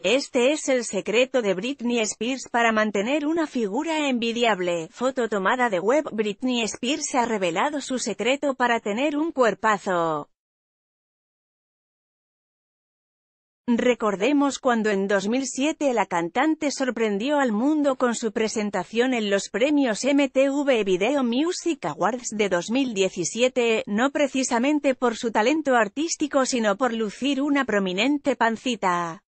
Este es el secreto de Britney Spears para mantener una figura envidiable. Foto tomada de web Britney Spears ha revelado su secreto para tener un cuerpazo. Recordemos cuando en 2007 la cantante sorprendió al mundo con su presentación en los premios MTV Video Music Awards de 2017, no precisamente por su talento artístico sino por lucir una prominente pancita.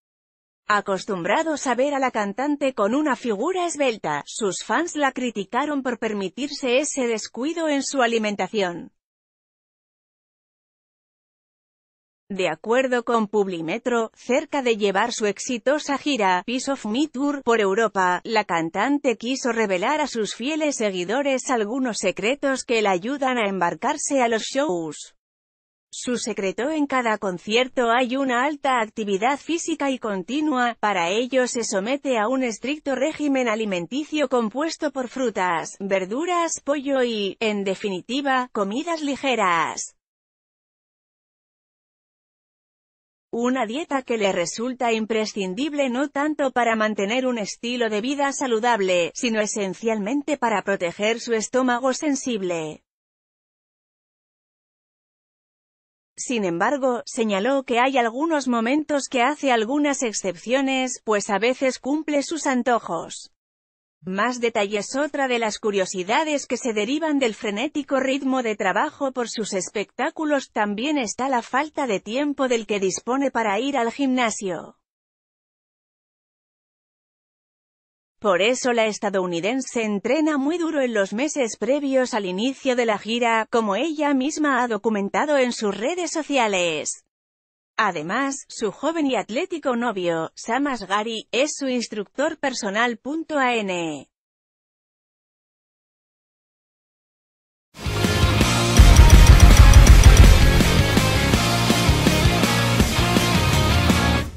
Acostumbrados a ver a la cantante con una figura esbelta, sus fans la criticaron por permitirse ese descuido en su alimentación. De acuerdo con Publimetro, cerca de llevar su exitosa gira, Piece of Me Tour, por Europa, la cantante quiso revelar a sus fieles seguidores algunos secretos que la ayudan a embarcarse a los shows. Su secreto en cada concierto hay una alta actividad física y continua, para ello se somete a un estricto régimen alimenticio compuesto por frutas, verduras, pollo y, en definitiva, comidas ligeras. Una dieta que le resulta imprescindible no tanto para mantener un estilo de vida saludable, sino esencialmente para proteger su estómago sensible. Sin embargo, señaló que hay algunos momentos que hace algunas excepciones, pues a veces cumple sus antojos. Más detalles Otra de las curiosidades que se derivan del frenético ritmo de trabajo por sus espectáculos también está la falta de tiempo del que dispone para ir al gimnasio. Por eso la estadounidense entrena muy duro en los meses previos al inicio de la gira, como ella misma ha documentado en sus redes sociales. Además, su joven y atlético novio, Samas Asghari, es su instructor personal.